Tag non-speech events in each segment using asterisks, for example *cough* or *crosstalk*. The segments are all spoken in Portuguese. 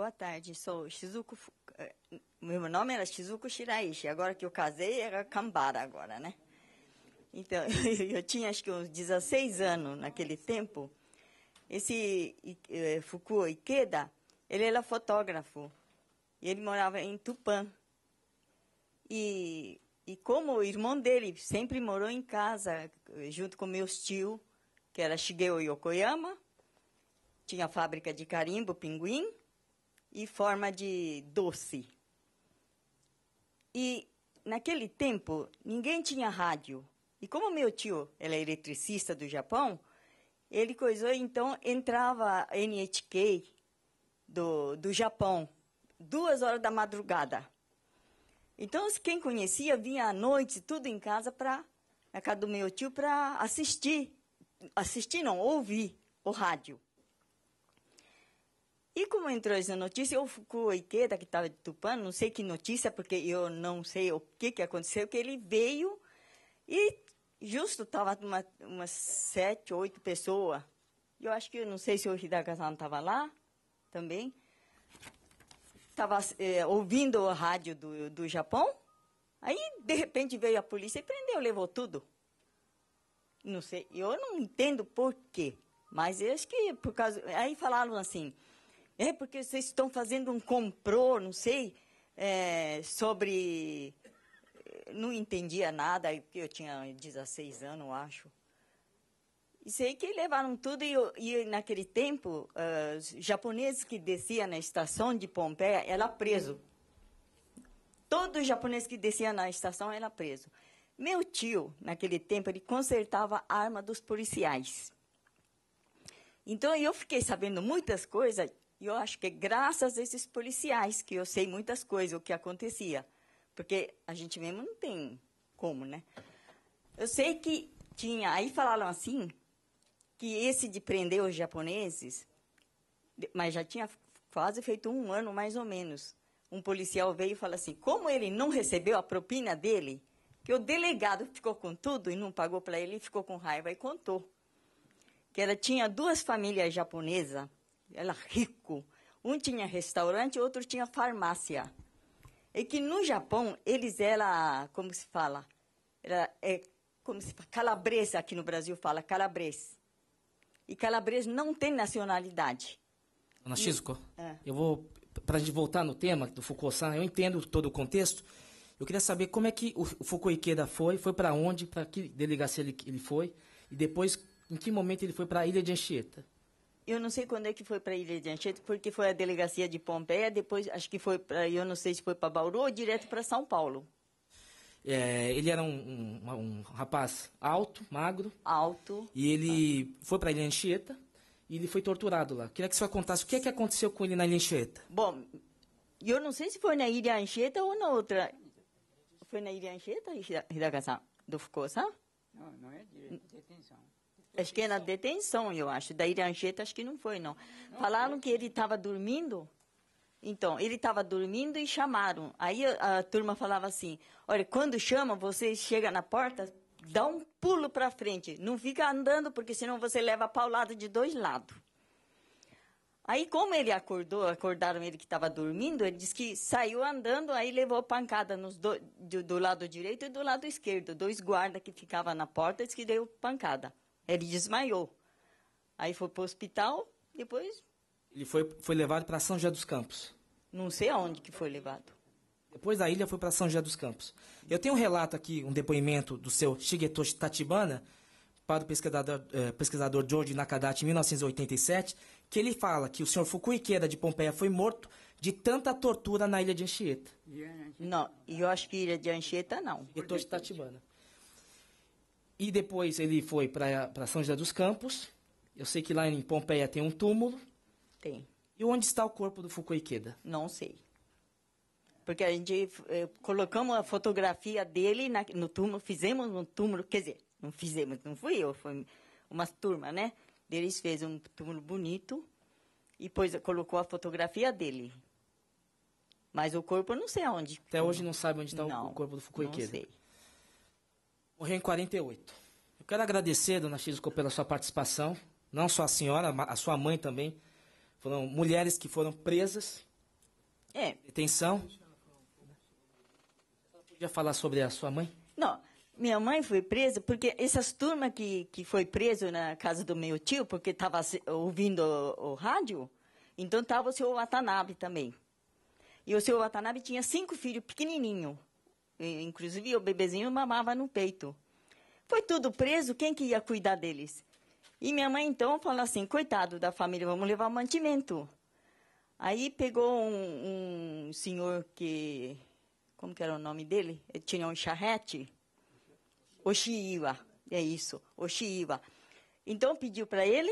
Boa tarde, sou Shizuko. Eh, meu nome era Shizuko Shiraishi. Agora que eu casei, era Kambara agora, né? Então, *laughs* eu tinha acho que uns 16 anos naquele tempo. Esse eh, Fukuo Ikeda, ele era fotógrafo. E ele morava em Tupã. E, e como o irmão dele sempre morou em casa, eh, junto com meus tios, que era Shigeo Yokoyama, tinha fábrica de carimbo, pinguim, e forma de doce. E naquele tempo ninguém tinha rádio. E como meu tio era é eletricista do Japão, ele coisou, então entrava a NHK do, do Japão, duas horas da madrugada. Então, quem conhecia vinha à noite, tudo em casa, para na casa do meu tio, para assistir. Assistir não, ouvir o rádio. E como entrou essa notícia, ou o Oikeda, que estava de Tupã, não sei que notícia, porque eu não sei o que, que aconteceu, que ele veio e justo estava uma, umas sete, oito pessoas. Eu acho que, eu não sei se o Hidaka estava lá também. Estava é, ouvindo o rádio do, do Japão. Aí, de repente, veio a polícia e prendeu, levou tudo. Não sei, eu não entendo por quê. Mas eu acho que é por causa... Aí falaram assim... É porque vocês estão fazendo um comprô, não sei, é, sobre. Eh, não entendia nada, porque eu tinha 16 anos, acho. E sei que levaram tudo e, e naquele tempo, os japoneses que descia na estação de Pompeia era preso. Todo japonês que descia na estação era preso. Meu tio, naquele tempo, ele consertava a arma dos policiais. Então eu fiquei sabendo muitas coisas e eu acho que é graças a esses policiais que eu sei muitas coisas, o que acontecia. Porque a gente mesmo não tem como, né? Eu sei que tinha. Aí falaram assim, que esse de prender os japoneses, mas já tinha quase feito um ano mais ou menos. Um policial veio e falou assim: como ele não recebeu a propina dele, que o delegado ficou com tudo e não pagou para ele, ficou com raiva e contou. Que ela tinha duas famílias japonesas era rico. Um tinha restaurante, outro tinha farmácia. É que no Japão, eles eram, como se fala, era, é, como se fala, calabresa, aqui no Brasil fala calabres. E calabres não tem nacionalidade. Ana Shizuko, é. eu vou, para a gente voltar no tema do Foucault-san, eu entendo todo o contexto, eu queria saber como é que o Foucault Iqueda foi, foi para onde, para que delegacia ele, ele foi, e depois, em que momento ele foi para a Ilha de Anchieta? Eu não sei quando é que foi para a Ilha de Anchieta, porque foi a delegacia de Pompeia, depois acho que foi para, eu não sei se foi para Bauru ou direto para São Paulo. É, ele era um, um, um, rapaz alto, magro. Alto. E ele foi para a Ilha Anchieta e ele foi torturado lá. Queria que você contasse o que, é que aconteceu com ele na Ilha Anchieta. Bom, eu não sei se foi na Ilha Anchieta ou na outra. Foi na Ilha Anchieta, Hidagasan? Do Fucosa? Não, não é direito de é detenção. Acho que é na detenção, eu acho. Da Irangeta acho que não foi, não. não Falaram que ele estava dormindo. Então, ele estava dormindo e chamaram. Aí a, a, turma falava assim: olha, quando chama, você chega na porta, dá um pulo para frente. Não fica andando, porque senão você leva a paulada de dois lados. Aí, como ele acordou, acordaram ele que estava dormindo, ele disse que saiu andando, aí levou pancada nos do, do, do lado direito e do lado esquerdo. Dois guardas que ficavam na porta, disse que deu pancada. Ele desmaiou. Aí foi para o hospital, depois. Ele foi, foi levado para São José dos Campos. Não sei aonde que foi levado. Depois da ilha foi para São José dos Campos. Eu tenho um relato aqui, um depoimento do seu Shigetoshi Tatibana, para o pesquisador, eh, pesquisador George Nakadate, em 1987, que ele fala que o senhor Fukui Ikeda de Pompeia foi morto de tanta tortura na ilha de Anchieta. Não, eu acho que ilha de Anchieta não. Shigetoshi Tatibana. E depois ele foi para São José dos Campos. Eu sei que lá em Pompeia tem um túmulo. Tem. E onde está o corpo do Foucault Ikeda? Não sei. Porque a gente eh, colocamos a fotografia dele na, no túmulo, fizemos um túmulo, quer dizer, não fizemos, não fui eu, foi uma turma, né? Deles fez um túmulo bonito e depois colocou a fotografia dele. Mas o corpo eu não sei aonde. Até hoje não sabe onde está o corpo do Foucault Não sei. Morreu em 48. Eu quero agradecer, dona Xisco, pela sua participação. Não só a senhora, a sua mãe também. Foram mulheres que foram presas. É. Detenção. Podia falar sobre a sua mãe? Não. Minha mãe foi presa porque essas turmas que, que foi preso na casa do meu tio, porque estava ouvindo o, o, rádio, então estava o senhor Watanabe também. E o senhor Watanabe tinha cinco filhos pequenininhos. Inclusive, o bebezinho mamava no peito. Foi tudo preso, quem que ia cuidar deles? E minha mãe, então, falou assim, coitado da família, vamos levar mantimento. Aí pegou um, um senhor que... Como que era o nome dele? Ele tinha um charrete. Oshiiwa, é isso, Oshiiwa. Então, pediu para ele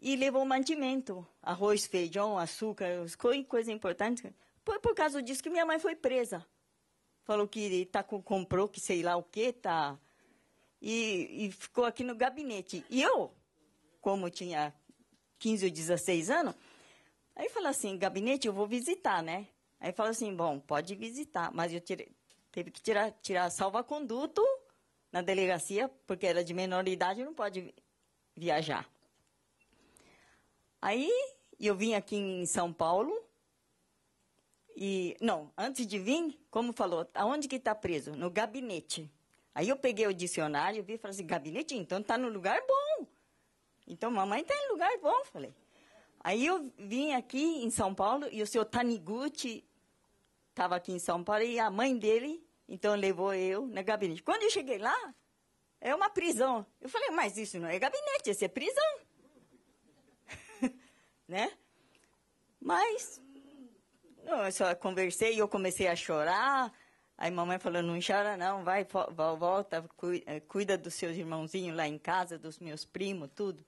e levou mantimento, arroz, feijão, açúcar, coisas coisa importante. Foi por causa disso que minha mãe foi presa falou que tá, comprou, que sei lá o que, tá. E, e, ficou aqui no gabinete. E eu, como tinha 15 ou 16 anos, aí fala assim, gabinete eu vou visitar, né? Aí fala assim, bom, pode visitar, mas eu tirei, teve que tirar, tirar salva-conduto na delegacia, porque era de menor idade, não pode viajar. Aí eu vim aqui em São Paulo, e, não, antes de vir, como falou, aonde que está preso? No gabinete. Aí eu peguei o dicionário, vi e falei assim, gabinete, então está no lugar bom. Então, mamãe está em lugar bom, falei. Aí eu vim aqui em São Paulo e o senhor Taniguchi estava aqui em São Paulo e a mãe dele, então levou eu no gabinete. Quando eu cheguei lá, é uma prisão. Eu falei, mas isso não é gabinete, isso é prisão. *laughs* né? Mas não, eu só conversei e eu comecei a chorar. Aí mamãe falou, não chora não, vai, volta, eh, cuida dos seus irmãozinhos lá em casa, dos meus primos, tudo.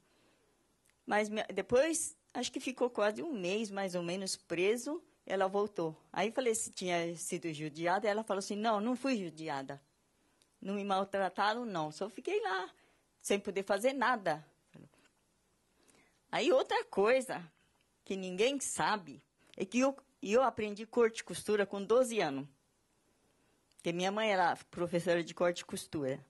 Mas depois, acho que ficou quase um mês, mais ou menos, preso, ela voltou. Aí falei se tinha sido judiada, ela falou assim, não, não fui judiada. Não me maltrataram, não, só fiquei lá, sem poder fazer nada. Aí outra coisa que ninguém sabe é que eu, e eu aprendi corte e costura com 12 anos. Porque minha mãe era professora de corte e costura.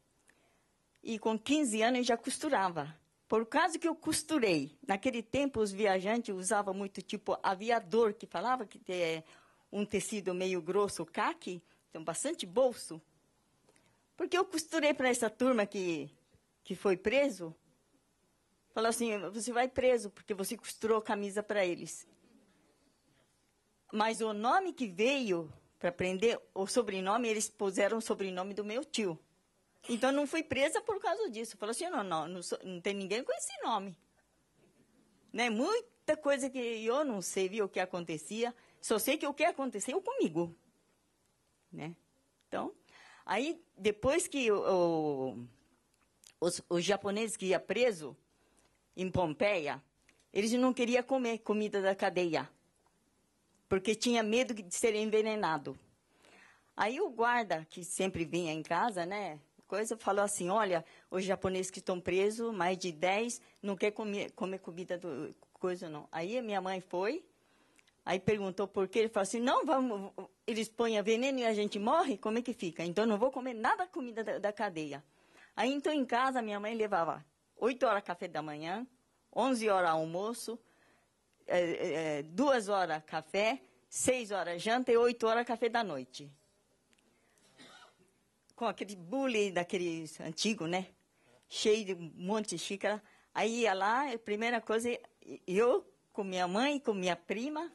E com 15 anos eu já costurava. Por causa que eu costurei. Naquele tempo, os viajantes usavam muito, tipo, aviador, que falava que é um tecido meio grosso, caque, tem bastante bolso. Porque eu costurei para essa turma que, que foi preso. Falou assim, você vai preso, porque você costurou camisa para eles. Mas o nome que veio para prender, o sobrenome, eles puseram o sobrenome do meu tio. Então não fui presa por causa disso. Falou assim: não, não, não, não tem ninguém com esse nome. Né? Muita coisa que eu não sei, vi o que acontecia. Só sei que o que aconteceu comigo. Né? Então, aí depois que o, os, os japoneses que ia preso em Pompeia, eles não queriam comer comida da cadeia porque tinha medo de ser envenenado. Aí o guarda, que sempre vinha em casa, né, coisa, falou assim, olha, os japoneses que estão presos, mais de 10, não quer comer, comer comida, do, coisa não. Aí a minha mãe foi, aí perguntou por quê, ele falou assim, não, vamos, eles põem veneno e a gente morre, como é que fica? Então não vou comer nada comida da, da cadeia. Aí então em casa minha mãe levava 8 horas café da manhã, 11 horas almoço, é, é, é, duas horas café, seis horas janta e oito horas café da noite. Com aquele bullying daquele antigo, né? Cheio de um monte de xícara. Aí ia lá, a primeira coisa, eu com minha mãe, com minha prima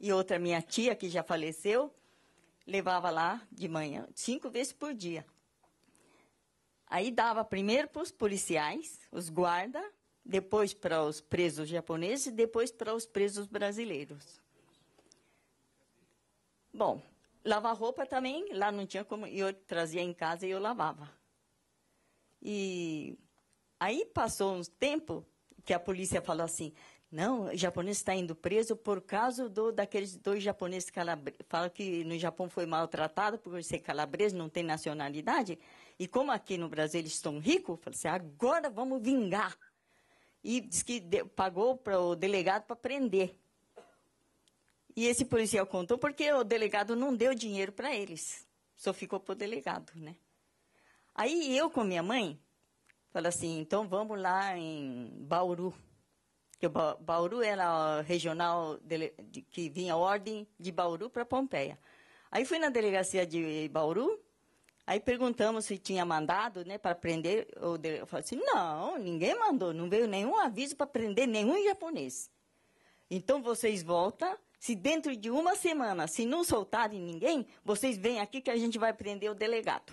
e outra minha tia que já faleceu, levava lá de manhã, cinco vezes por dia. Aí dava primeiro para os policiais, os guarda, depois para os presos japoneses e depois para os presos brasileiros. Bom, lavar roupa também, lá não tinha como, eu trazia em casa e eu lavava. E aí passou um tempo que a polícia falou assim, não, o japonês está indo preso por causa do, daqueles dois japoneses calabreses. Falam que no Japão foi maltratado por ser calabres, não tem nacionalidade. E como aqui no Brasil eles estão ricos, falou: assim, agora vamos vingar e diz que pagou para o delegado para prender. E esse policial contou porque o delegado não deu dinheiro para eles, só ficou para o delegado, né? Aí eu com minha mãe, falei assim, então vamos lá em Bauru. Que Bauru era regional de, que vinha ordem de Bauru para Pompeia. Aí fui na delegacia de Bauru, Aí perguntamos se tinha mandado, né, para prender. Eu falei assim, não, ninguém mandou, não veio nenhum aviso para prender nenhum japonês. Então vocês voltam, se dentro de uma semana, se não soltarem ninguém, vocês vêm aqui que a gente vai prender o delegado.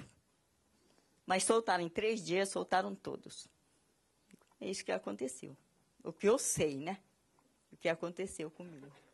Mas soltaram em três dias, soltaram todos. É isso que aconteceu. O que eu sei, né? O que aconteceu comigo.